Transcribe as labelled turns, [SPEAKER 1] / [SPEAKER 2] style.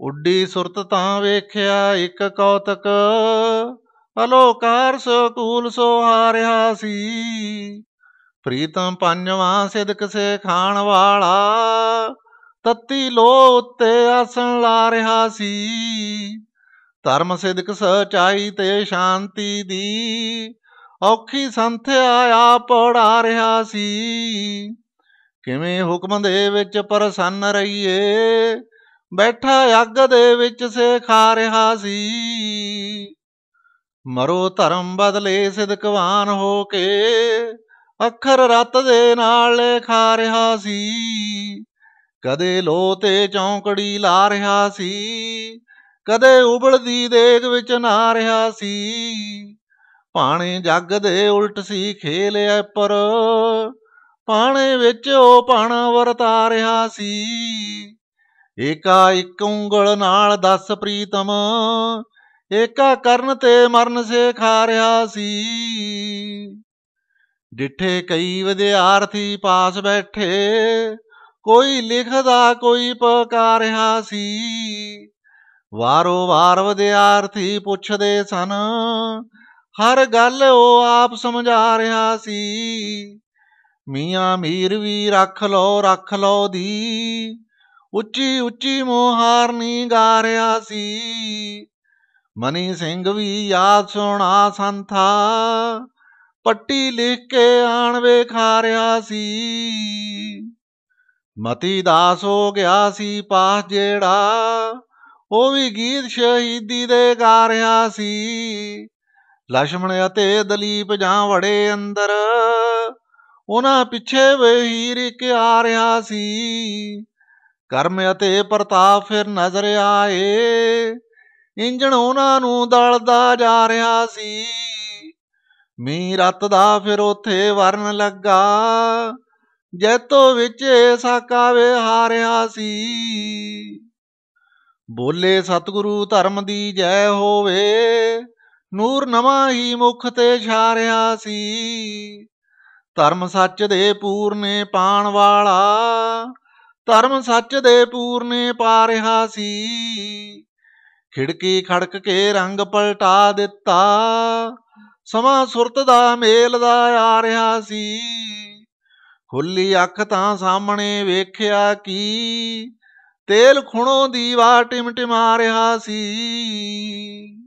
[SPEAKER 1] ਉੱਡੀ ਸੁਰਤ ਤਾਂ ਵੇਖਿਆ ਇੱਕ ਕੌਤਕ ਅਲੋਕਾਰ ਸੋ ਕੂਲ ਸੋ ਹਾਰਿਆ ਸੀ ਪ੍ਰੀਤਮ ਪੰਜਵਾ ਸਿਦਕ ਸੇ ਖਾਣ ਵਾਲਾ ਤੱਤੀ ਲੋ ਉੱਤੇ ਆਸਣ ਲਾ ਰਿਹਾ ਸੀ ਧਰਮ ਸਿਦਕ ਸਚਾਈ ਤੇ ਸ਼ਾਂਤੀ ਦੀ ਔਖੀ ਸੰਥਿਆ ਆ ਪੜਾ ਰਿਹਾ ਸੀ ਕਿਵੇਂ ਹੁਕਮ ਦੇ ਵਿੱਚ ਪ੍ਰਸੰਨ ਰਹੀਏ ਬੈਠਾ ਅੱਗ ਦੇ ਵਿੱਚ ਸੇਖਾ ਰਿਹਾ ਸੀ ਮਰੋ ਧਰਮ ਬਦਲੇ ਸਿਦਕਵਾਨ ਹੋ ਕੇ ਅੱਖਰ ਰਤ ਦੇ ਨਾਲ ਖਾ ਰਿਹਾ ਸੀ ਕਦੇ ਲੋ ਤੇ ਚੌਂਕੜੀ ਲਾ ਰਿਹਾ ਸੀ ਕਦੇ ਉਬਲਦੀ ਦੇਗ ਵਿੱਚ ਨਾ ਰਿਹਾ ਸੀ ਪਾਣੇ ਜੱਗ ਦੇ ਉਲਟ ਸੀ ਖੇਲ ਪਰ ਪਾਣੇ ਵਿੱਚ ਉਹ ਪਾਣਾ ਵਰਤਾ ਰਿਹਾ ਸੀ ਏਕਾ ਇੱਕ ਉਂਗਲ ਨਾਲ ਦਸ ਪ੍ਰੀਤਮ ਏਕਾ ਕਰਨ ਤੇ ਮਰਨ ਸੇ ਖਾ ਰਿਆ ਸੀ ਡਿਠੇ ਕਈ ਵਿਦਿਆਰਥੀ ਪਾਸ ਬੈਠੇ ਕੋਈ ਲਿਖਦਾ ਕੋਈ ਪਕਾ ਰਿਹਾ ਸੀ ਵਾਰੋ ਵਾਰ ਵਿਦਿਆਰਥੀ ਪੁੱਛਦੇ ਸਨ ਹਰ ਗੱਲ ਉਹ ਆਪ ਸਮਝਾ ਰਿਹਾ ਸੀ ਮੀਆਂ ਮੀਰ ਵੀ ਰੱਖ ਲੋ ਰੱਖ ਲੋ ਦੀ ਉੱਚੀ ਉੱਚੀ ਮੋਹਾਰਨੀ ਗਾ ਰਿਆ ਸੀ ਮਨੀ ਸਿੰਘ ਵੀ ਯਾਦ ਸੁਣਾ ਸੰਥਾ ਪੱਟੀ ਲਿਖ ਕੇ ਆਣ ਵੇਖਾ ਰਿਆ ਸੀ ਮਤੀ ਦਾਸ ਹੋ ਗਿਆ ਸੀ ਪਾਸ ਜਿਹੜਾ ਉਹ ਵੀ ਗੀਤ ਸ਼ਹੀਦੀ ਦੇ ਗਾ ਰਿਆ ਸੀ ਲక్ష్మణ ਅਤੇ ਦਲੀਪ ਜਾਂ ਵੜੇ ਅੰਦਰ ਉਹਨਾਂ ਪਿੱਛੇ ਵਹੀਰ ਕਿ ਆ ਰਿਹਾ ਸੀ ਕਰਮ ਅਤੇ ਪ੍ਰਤਾਪ ਫਿਰ ਨਜ਼ਰ ਆਏ ਇੰਜਣ ਉਹਨਾਂ ਨੂੰ ਦਲਦਾ ਜਾ ਰਿਹਾ ਸੀ ਮੀਂਹ ਰਤ ਦਾ ਫਿਰ ਉਥੇ ਵਰਨ ਲੱਗਾ ਜੈਤੋ ਵਿੱਚ ਸਾਕਾ ਵਿਹਾਰਿਆ ਸੀ ਬੋਲੇ ਸਤਿਗੁਰੂ ਧਰਮ ਦੀ ਜੈ ਹੋਵੇ ਨੂਰ ਨਵਾਂ ਹੀ ਮੁਖ ਤੇ ਛਾਰਿਆ ਸੀ ਧਰਮ ਸੱਚ ਦੇ ਪੂਰਨੇ ਪਾਣ ਵਾਲਾ ਧਰਮ ਸੱਚ ਦੇ ਪੂਰਨੇ ਪਾ ਰਿਹਾ ਸੀ ਖਿੜਕੀ ਖੜਕ ਕੇ ਰੰਗ ਪਲਟਾ ਦਿੱਤਾ ਸਮਾਂ ਸੁਰਤ ਦਾ ਮੇਲ ਦਾ ਆ ਰਿਹਾ ਸੀ ਖੁੱਲੀ ਅੱਖ ਤਾਂ ਸਾਹਮਣੇ ਵੇਖਿਆ ਕੀ ਤੇਲ ਖੁਣੋ ਦੀਵਾ ਟਿਮਟਿਮਾ ਰਿਹਾ ਸੀ